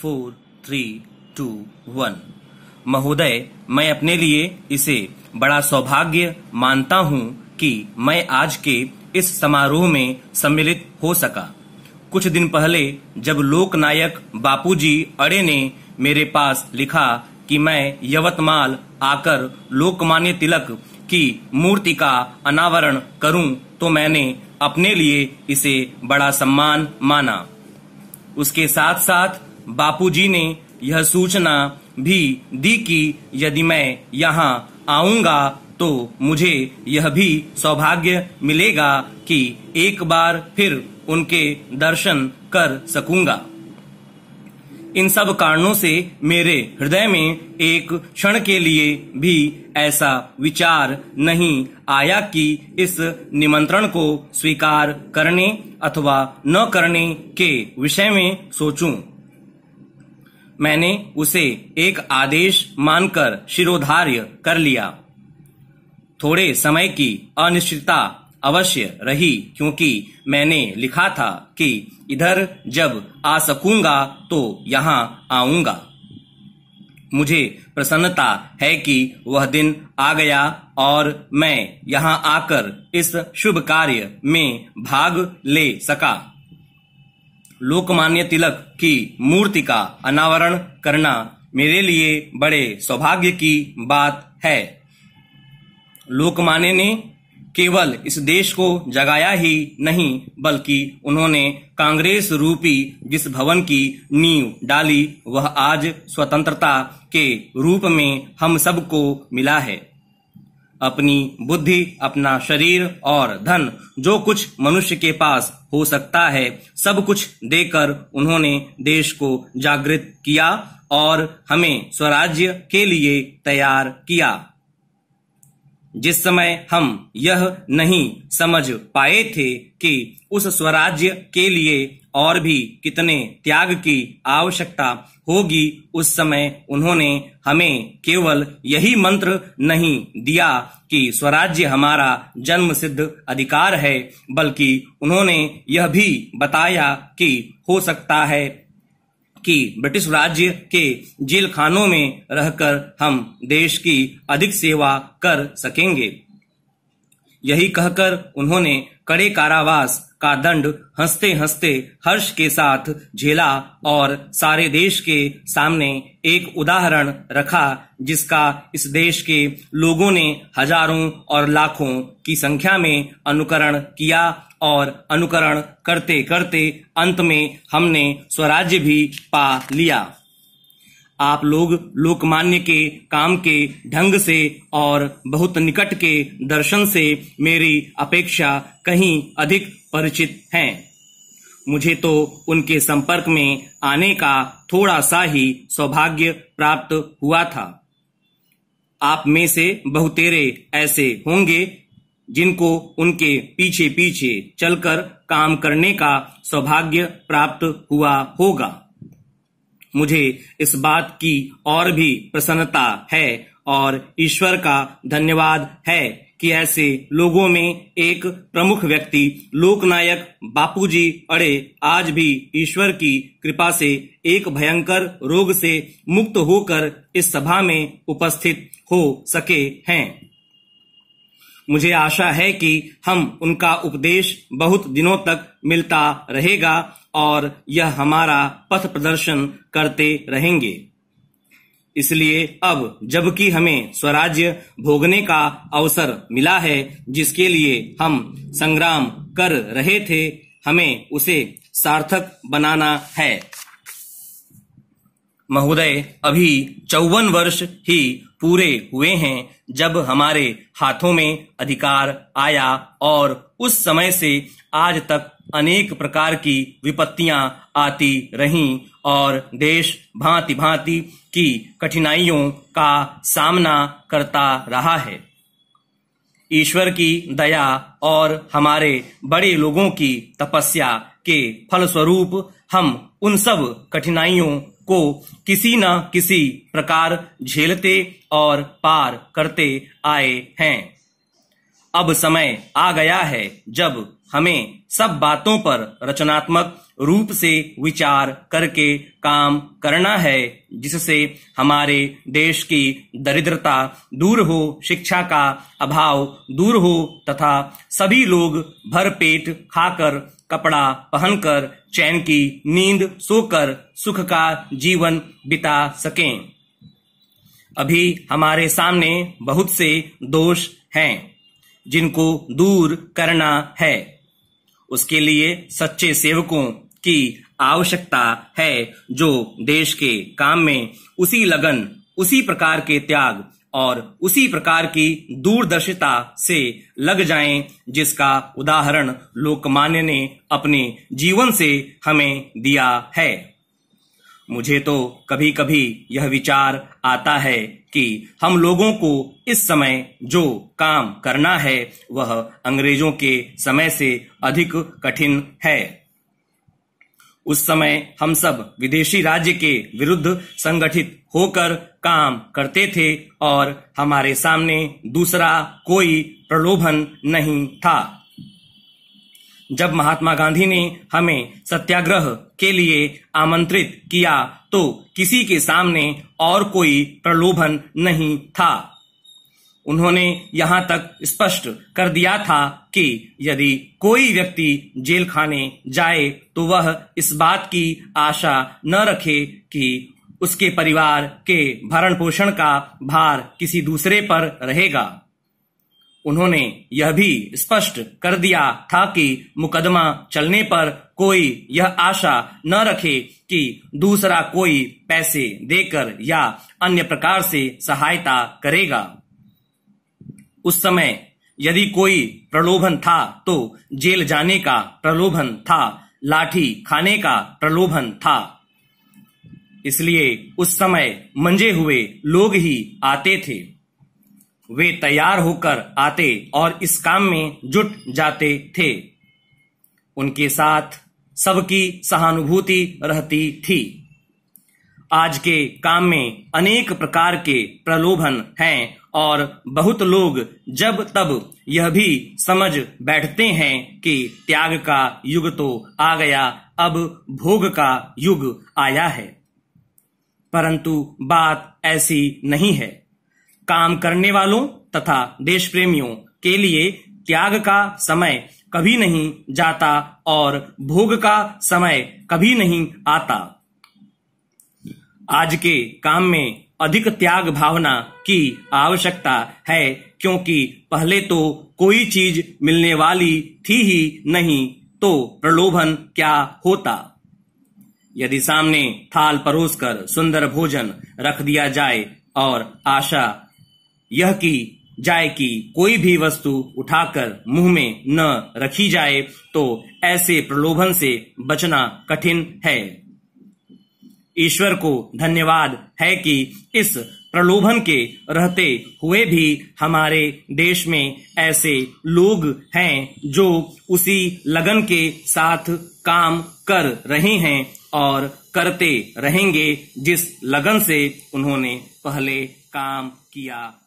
Four three to one महोदय मैं अपने लिए इसे बड़ा सौभाग्य मानता हूँ कि मैं आज के इस समारोह में सम्मिलित हो सका कुछ दिन पहले जब लोकनायक बापूजी अड़े ने मेरे पास लिखा कि मैं यवतमाल आकर लोकमान्य तिलक की मूर्ति का अनावरण करूं तो मैंने अपने लिए इसे बड़ा सम्मान माना उसके साथ साथ बापूजी ने यह सूचना भी दी कि यदि मैं यहाँ आऊंगा तो मुझे यह भी सौभाग्य मिलेगा कि एक बार फिर उनके दर्शन कर सकूंगा इन सब कारणों से मेरे हृदय में एक क्षण के लिए भी ऐसा विचार नहीं आया कि इस निमंत्रण को स्वीकार करने अथवा न करने के विषय में सोचूं। मैंने उसे एक आदेश मानकर शिरोधार्य कर लिया थोड़े समय की अनिश्चितता अवश्य रही क्योंकि मैंने लिखा था कि इधर जब आ सकूंगा तो यहाँ आऊंगा मुझे प्रसन्नता है कि वह दिन आ गया और मैं यहाँ आकर इस शुभ कार्य में भाग ले सका लोकमान्य तिलक की मूर्ति का अनावरण करना मेरे लिए बड़े सौभाग्य की बात है लोकमान्य ने केवल इस देश को जगाया ही नहीं बल्कि उन्होंने कांग्रेस रूपी जिस भवन की नींव डाली वह आज स्वतंत्रता के रूप में हम सबको मिला है अपनी बुद्धि अपना शरीर और धन जो कुछ मनुष्य के पास हो सकता है सब कुछ देकर उन्होंने देश को जागृत किया और हमें स्वराज्य के लिए तैयार किया जिस समय हम यह नहीं समझ पाए थे कि उस स्वराज्य के लिए और भी कितने त्याग की आवश्यकता होगी उस समय उन्होंने हमें केवल यही मंत्र नहीं दिया कि स्वराज्य हमारा जन्म सिद्ध अधिकार है बल्कि उन्होंने यह भी बताया कि हो सकता है कि ब्रिटिश राज्य के जेल खानों में रहकर हम देश की अधिक सेवा कर सकेंगे यही कहकर उन्होंने कड़े कारावास का दंड हंसते हंसते हर्ष के साथ झेला और सारे देश के सामने एक उदाहरण रखा जिसका इस देश के लोगों ने हजारों और लाखों की संख्या में अनुकरण किया और अनुकरण करते करते अंत में हमने स्वराज्य भी पा लिया आप लोग लोकमान्य के काम के ढंग से और बहुत निकट के दर्शन से मेरी अपेक्षा कहीं अधिक परिचित हैं मुझे तो उनके संपर्क में आने का थोड़ा सा ही सौभाग्य प्राप्त हुआ था आप में से बहुतेरे ऐसे होंगे जिनको उनके पीछे पीछे चलकर काम करने का सौभाग्य प्राप्त हुआ होगा मुझे इस बात की और भी प्रसन्नता है और ईश्वर का धन्यवाद है कि ऐसे लोगों में एक प्रमुख व्यक्ति लोकनायक बापूजी अड़े आज भी ईश्वर की कृपा से एक भयंकर रोग से मुक्त होकर इस सभा में उपस्थित हो सके हैं मुझे आशा है कि हम उनका उपदेश बहुत दिनों तक मिलता रहेगा और यह हमारा पथ प्रदर्शन करते रहेंगे इसलिए अब जबकि हमें स्वराज्य भोगने का अवसर मिला है जिसके लिए हम संग्राम कर रहे थे हमें उसे सार्थक बनाना है महोदय अभी चौवन वर्ष ही पूरे हुए हैं जब हमारे हाथों में अधिकार आया और उस समय से आज तक अनेक प्रकार की विपत्तियां आती रहीं और देश भांति भांति की कठिनाइयों का सामना करता रहा है ईश्वर की दया और हमारे बड़े लोगों की तपस्या के फलस्वरूप हम उन सब कठिनाइयों को किसी न किसी प्रकार झेलते और पार करते आए हैं अब समय आ गया है जब हमें सब बातों पर रचनात्मक रूप से विचार करके काम करना है जिससे हमारे देश की दरिद्रता दूर हो शिक्षा का अभाव दूर हो तथा सभी लोग भरपेट खाकर कपड़ा पहनकर चैन की नींद सोकर सुख का जीवन बिता सकें अभी हमारे सामने बहुत से दोष हैं जिनको दूर करना है उसके लिए सच्चे सेवकों की आवश्यकता है जो देश के काम में उसी लगन उसी प्रकार के त्याग और उसी प्रकार की दूरदर्शिता से लग जाएं जिसका उदाहरण लोकमान्य ने अपने जीवन से हमें दिया है मुझे तो कभी कभी यह विचार आता है कि हम लोगों को इस समय जो काम करना है वह अंग्रेजों के समय से अधिक कठिन है उस समय हम सब विदेशी राज्य के विरुद्ध संगठित होकर काम करते थे और हमारे सामने दूसरा कोई प्रलोभन नहीं था जब महात्मा गांधी ने हमें सत्याग्रह के लिए आमंत्रित किया तो किसी के सामने और कोई प्रलोभन नहीं था उन्होंने यहां तक स्पष्ट कर दिया था कि यदि कोई व्यक्ति जेल खाने जाए तो वह इस बात की आशा न रखे कि उसके परिवार के भरण पोषण का भार किसी दूसरे पर रहेगा उन्होंने यह भी स्पष्ट कर दिया था कि मुकदमा चलने पर कोई यह आशा न रखे कि दूसरा कोई पैसे देकर या अन्य प्रकार से सहायता करेगा उस समय यदि कोई प्रलोभन था तो जेल जाने का प्रलोभन था लाठी खाने का प्रलोभन था इसलिए उस समय मंजे हुए लोग ही आते थे वे तैयार होकर आते और इस काम में जुट जाते थे उनके साथ सबकी सहानुभूति रहती थी आज के काम में अनेक प्रकार के प्रलोभन हैं और बहुत लोग जब तब यह भी समझ बैठते हैं कि त्याग का युग तो आ गया अब भोग का युग आया है परंतु बात ऐसी नहीं है काम करने वालों तथा देश प्रेमियों के लिए त्याग का समय कभी नहीं जाता और भोग का समय कभी नहीं आता आज के काम में अधिक त्याग भावना की आवश्यकता है क्योंकि पहले तो कोई चीज मिलने वाली थी ही नहीं तो प्रलोभन क्या होता यदि सामने थाल परोसकर सुंदर भोजन रख दिया जाए और आशा यह की जाए कि कोई भी वस्तु उठाकर मुंह में न रखी जाए तो ऐसे प्रलोभन से बचना कठिन है ईश्वर को धन्यवाद है कि इस प्रलोभन के रहते हुए भी हमारे देश में ऐसे लोग हैं जो उसी लगन के साथ काम कर रहे हैं और करते रहेंगे जिस लगन से उन्होंने पहले काम किया